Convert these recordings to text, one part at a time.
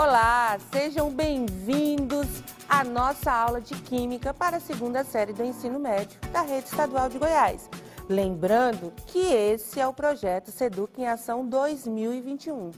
Olá, sejam bem-vindos à nossa aula de Química para a segunda série do ensino médio da Rede Estadual de Goiás. Lembrando que esse é o projeto Seduc em Ação 2021.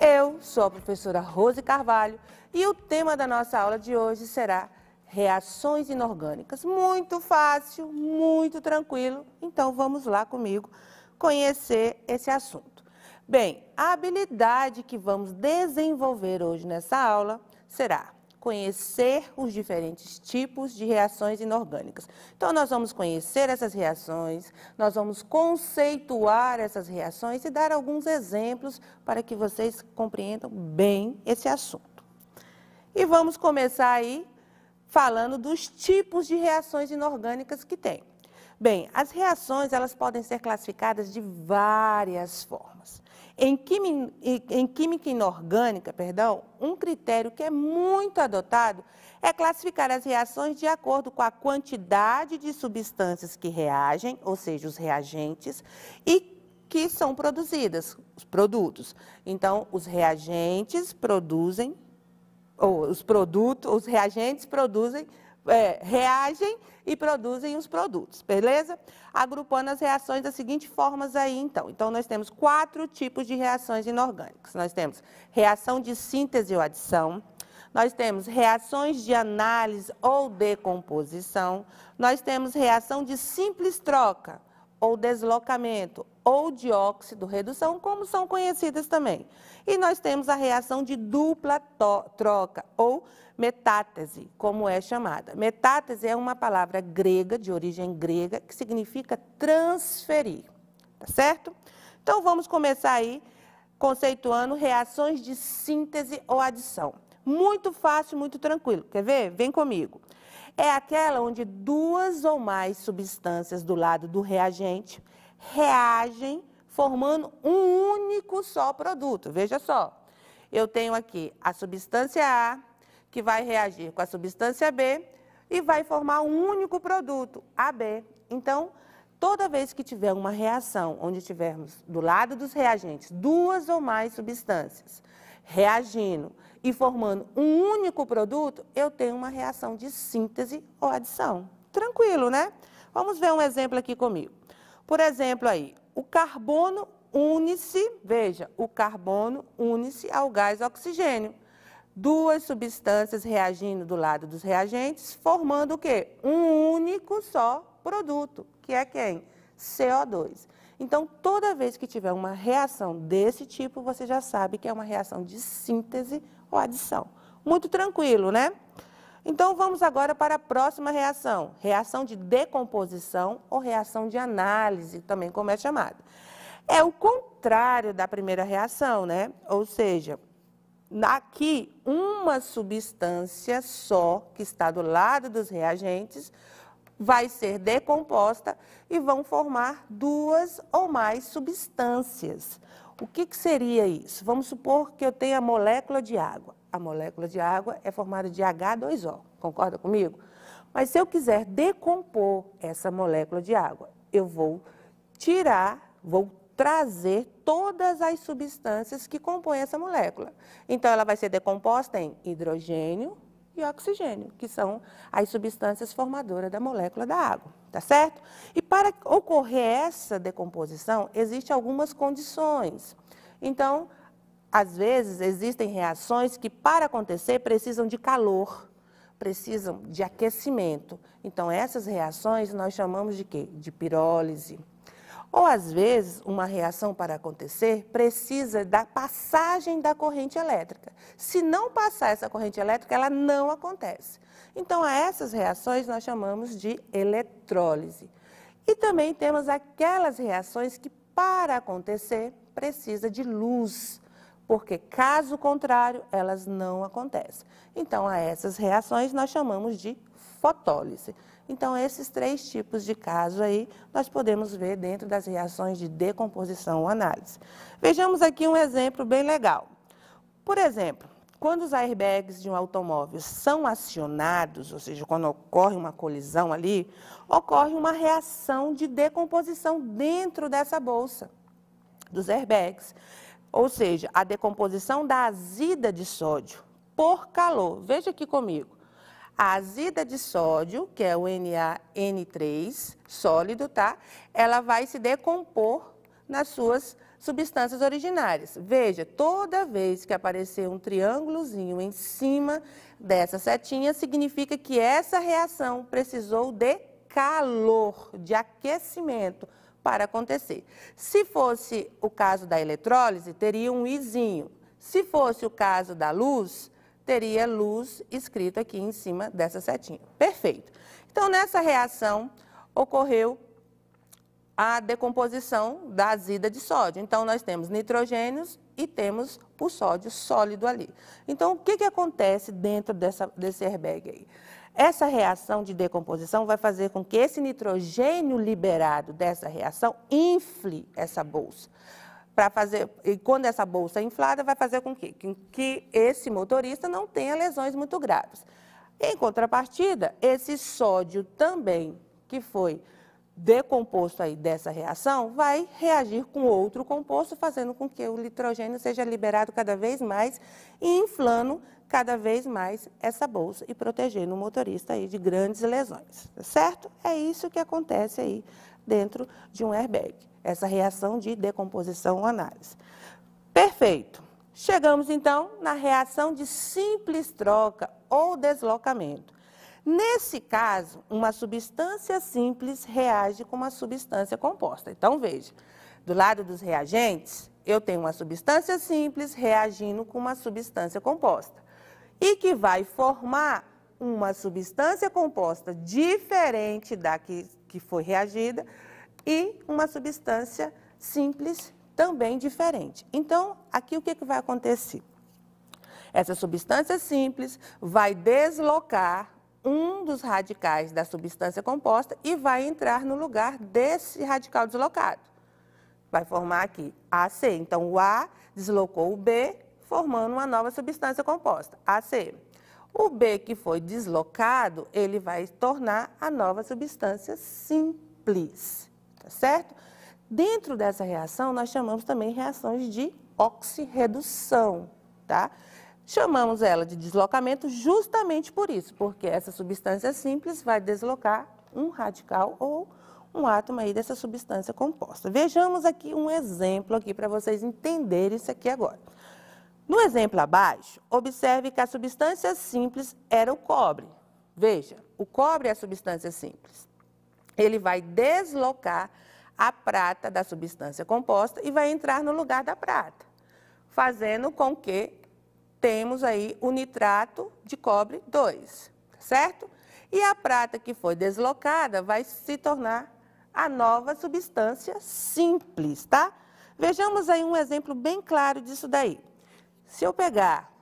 Eu sou a professora Rose Carvalho e o tema da nossa aula de hoje será reações inorgânicas. Muito fácil, muito tranquilo. Então vamos lá comigo conhecer esse assunto. Bem, a habilidade que vamos desenvolver hoje nessa aula será conhecer os diferentes tipos de reações inorgânicas. Então, nós vamos conhecer essas reações, nós vamos conceituar essas reações e dar alguns exemplos para que vocês compreendam bem esse assunto. E vamos começar aí falando dos tipos de reações inorgânicas que tem. Bem, as reações elas podem ser classificadas de várias formas. Em química, em química, inorgânica, perdão, um critério que é muito adotado é classificar as reações de acordo com a quantidade de substâncias que reagem, ou seja, os reagentes, e que são produzidas, os produtos. Então, os reagentes produzem, ou os produtos, os reagentes produzem é, reagem e produzem os produtos, beleza? Agrupando as reações das seguintes formas aí, então. Então, nós temos quatro tipos de reações inorgânicas. Nós temos reação de síntese ou adição, nós temos reações de análise ou decomposição, nós temos reação de simples troca, ou deslocamento ou dióxido redução, como são conhecidas também. E nós temos a reação de dupla troca ou metátese, como é chamada. Metátese é uma palavra grega, de origem grega, que significa transferir, tá certo? Então vamos começar aí conceituando reações de síntese ou adição. Muito fácil, muito tranquilo. Quer ver? Vem comigo é aquela onde duas ou mais substâncias do lado do reagente reagem formando um único só produto. Veja só, eu tenho aqui a substância A, que vai reagir com a substância B e vai formar um único produto, AB. Então, toda vez que tiver uma reação onde tivermos do lado dos reagentes duas ou mais substâncias reagindo e formando um único produto, eu tenho uma reação de síntese ou adição. Tranquilo, né? Vamos ver um exemplo aqui comigo. Por exemplo, aí, o carbono une-se, veja, o carbono une-se ao gás oxigênio. Duas substâncias reagindo do lado dos reagentes, formando o quê? Um único só produto, que é quem? CO2. Então, toda vez que tiver uma reação desse tipo, você já sabe que é uma reação de síntese ou adição. Muito tranquilo, né? Então vamos agora para a próxima reação, reação de decomposição ou reação de análise, também como é chamada. É o contrário da primeira reação, né? Ou seja, aqui uma substância só que está do lado dos reagentes vai ser decomposta e vão formar duas ou mais substâncias. O que, que seria isso? Vamos supor que eu tenha a molécula de água. A molécula de água é formada de H2O, concorda comigo? Mas se eu quiser decompor essa molécula de água, eu vou tirar, vou trazer todas as substâncias que compõem essa molécula. Então, ela vai ser decomposta em hidrogênio e oxigênio, que são as substâncias formadoras da molécula da água tá certo? E para ocorrer essa decomposição, existem algumas condições. Então, às vezes, existem reações que, para acontecer, precisam de calor, precisam de aquecimento. Então, essas reações nós chamamos de quê? De pirólise. Ou, às vezes, uma reação para acontecer precisa da passagem da corrente elétrica. Se não passar essa corrente elétrica, ela não acontece. Então, a essas reações nós chamamos de eletrólise. E também temos aquelas reações que, para acontecer, precisa de luz, porque caso contrário, elas não acontecem. Então, a essas reações nós chamamos de fotólise. Então, esses três tipos de caso aí nós podemos ver dentro das reações de decomposição ou análise. Vejamos aqui um exemplo bem legal. Por exemplo, quando os airbags de um automóvel são acionados, ou seja, quando ocorre uma colisão ali, ocorre uma reação de decomposição dentro dessa bolsa dos airbags. Ou seja, a decomposição da azida de sódio por calor. Veja aqui comigo. A azida de sódio, que é o NaN3 sólido, tá? Ela vai se decompor nas suas substâncias originárias. Veja, toda vez que aparecer um triângulozinho em cima dessa setinha, significa que essa reação precisou de calor, de aquecimento para acontecer. Se fosse o caso da eletrólise, teria um izinho. Se fosse o caso da luz, teria luz escrito aqui em cima dessa setinha. Perfeito. Então, nessa reação ocorreu a decomposição da azida de sódio. Então, nós temos nitrogênios e temos o sódio sólido ali. Então, o que, que acontece dentro dessa, desse airbag aí? Essa reação de decomposição vai fazer com que esse nitrogênio liberado dessa reação infle essa bolsa. Para fazer, e quando essa bolsa é inflada, vai fazer com que, com que esse motorista não tenha lesões muito graves. Em contrapartida, esse sódio também que foi decomposto aí dessa reação vai reagir com outro composto, fazendo com que o nitrogênio seja liberado cada vez mais e inflando cada vez mais essa bolsa e protegendo o motorista aí de grandes lesões, tá certo? É isso que acontece aí dentro de um airbag, essa reação de decomposição ou análise. Perfeito. Chegamos então na reação de simples troca ou deslocamento. Nesse caso, uma substância simples reage com uma substância composta. Então, veja, do lado dos reagentes, eu tenho uma substância simples reagindo com uma substância composta e que vai formar uma substância composta diferente da que, que foi reagida e uma substância simples também diferente. Então, aqui o que, que vai acontecer? Essa substância simples vai deslocar um dos radicais da substância composta e vai entrar no lugar desse radical deslocado. Vai formar aqui AC. Então, o A deslocou o B, formando uma nova substância composta, AC. O B que foi deslocado, ele vai tornar a nova substância simples, tá certo? Dentro dessa reação, nós chamamos também reações de oxirredução, tá? Chamamos ela de deslocamento justamente por isso, porque essa substância simples vai deslocar um radical ou um átomo aí dessa substância composta. Vejamos aqui um exemplo aqui para vocês entenderem isso aqui agora. No exemplo abaixo, observe que a substância simples era o cobre. Veja, o cobre é a substância simples. Ele vai deslocar a prata da substância composta e vai entrar no lugar da prata, fazendo com que temos aí o nitrato de cobre 2, tá certo? E a prata que foi deslocada vai se tornar a nova substância simples, tá? Vejamos aí um exemplo bem claro disso daí. Se eu pegar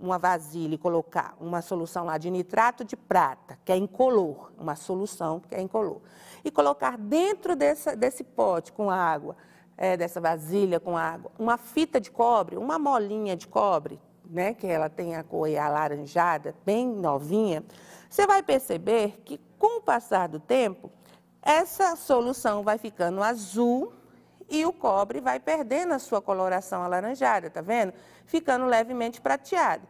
uma vasilha e colocar uma solução lá de nitrato de prata, que é incolor, uma solução que é incolor, e colocar dentro dessa, desse pote com água, é, dessa vasilha com água, uma fita de cobre, uma molinha de cobre, né, que ela tem a cor alaranjada, bem novinha, você vai perceber que com o passar do tempo, essa solução vai ficando azul e o cobre vai perdendo a sua coloração alaranjada, tá vendo? Ficando levemente prateado.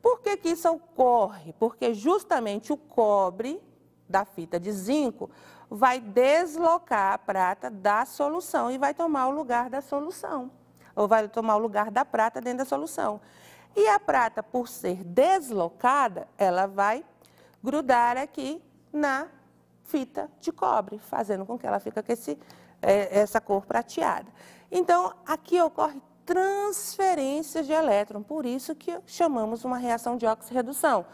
Por que, que isso ocorre? Porque justamente o cobre da fita de zinco vai deslocar a prata da solução e vai tomar o lugar da solução, ou vai tomar o lugar da prata dentro da solução. E a prata, por ser deslocada, ela vai grudar aqui na fita de cobre, fazendo com que ela fique com esse, é, essa cor prateada. Então, aqui ocorre transferência de elétron, por isso que chamamos uma reação de oxirredução.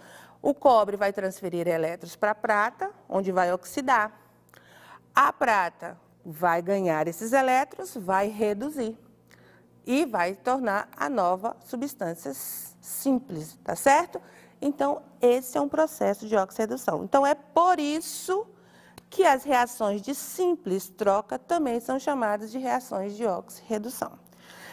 O cobre vai transferir elétrons para a prata, onde vai oxidar. A prata vai ganhar esses elétrons, vai reduzir e vai tornar a nova substância simples, tá certo? Então, esse é um processo de oxirredução. Então, é por isso que as reações de simples troca também são chamadas de reações de oxirredução.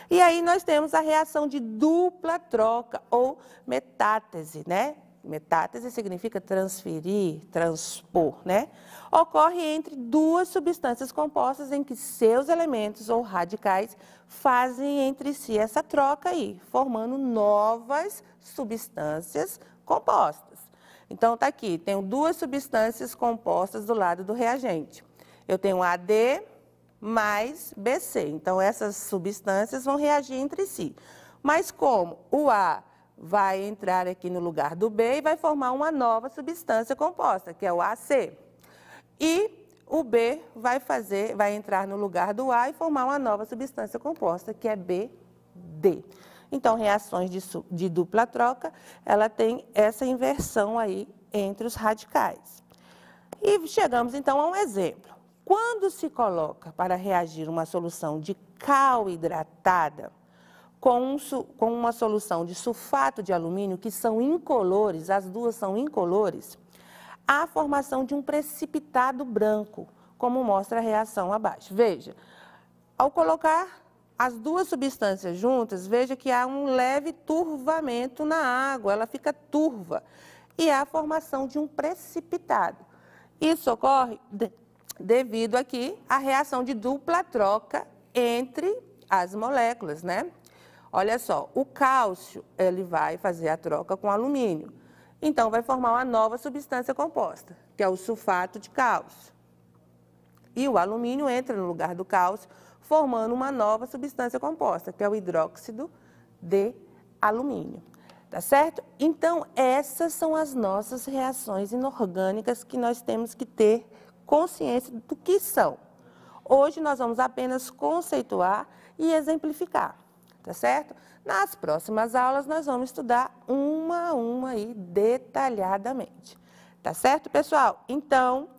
E aí nós temos a reação de dupla troca ou metátese, né? Metátese significa transferir, transpor, né? Ocorre entre duas substâncias compostas em que seus elementos ou radicais fazem entre si essa troca aí, formando novas substâncias compostas. Então, tá aqui, tenho duas substâncias compostas do lado do reagente. Eu tenho AD mais BC. Então, essas substâncias vão reagir entre si. Mas como o A vai entrar aqui no lugar do B e vai formar uma nova substância composta, que é o AC. E o B vai fazer, vai entrar no lugar do A e formar uma nova substância composta, que é BD. Então, reações de, de dupla troca, ela tem essa inversão aí entre os radicais. E chegamos então a um exemplo. Quando se coloca para reagir uma solução de cal hidratada, com, um, com uma solução de sulfato de alumínio, que são incolores, as duas são incolores, há a formação de um precipitado branco, como mostra a reação abaixo. Veja, ao colocar as duas substâncias juntas, veja que há um leve turvamento na água, ela fica turva, e há a formação de um precipitado. Isso ocorre de, devido aqui à reação de dupla troca entre as moléculas, né? Olha só, o cálcio ele vai fazer a troca com alumínio. Então, vai formar uma nova substância composta, que é o sulfato de cálcio. E o alumínio entra no lugar do cálcio, formando uma nova substância composta, que é o hidróxido de alumínio. Tá certo? Então, essas são as nossas reações inorgânicas que nós temos que ter consciência do que são. Hoje nós vamos apenas conceituar e exemplificar tá certo? Nas próximas aulas nós vamos estudar uma a uma aí detalhadamente. Tá certo, pessoal? Então,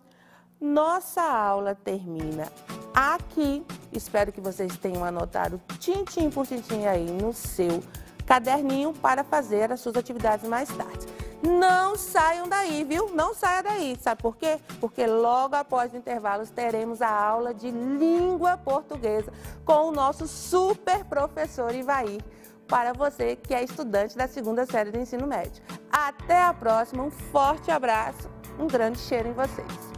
nossa aula termina aqui. Espero que vocês tenham anotado tintim por tintim aí no seu caderninho para fazer as suas atividades mais tarde. Não saiam daí, viu? Não saia daí. Sabe por quê? Porque logo após o intervalo teremos a aula de língua portuguesa com o nosso super professor Ivaí para você que é estudante da segunda série do ensino médio. Até a próxima, um forte abraço, um grande cheiro em vocês.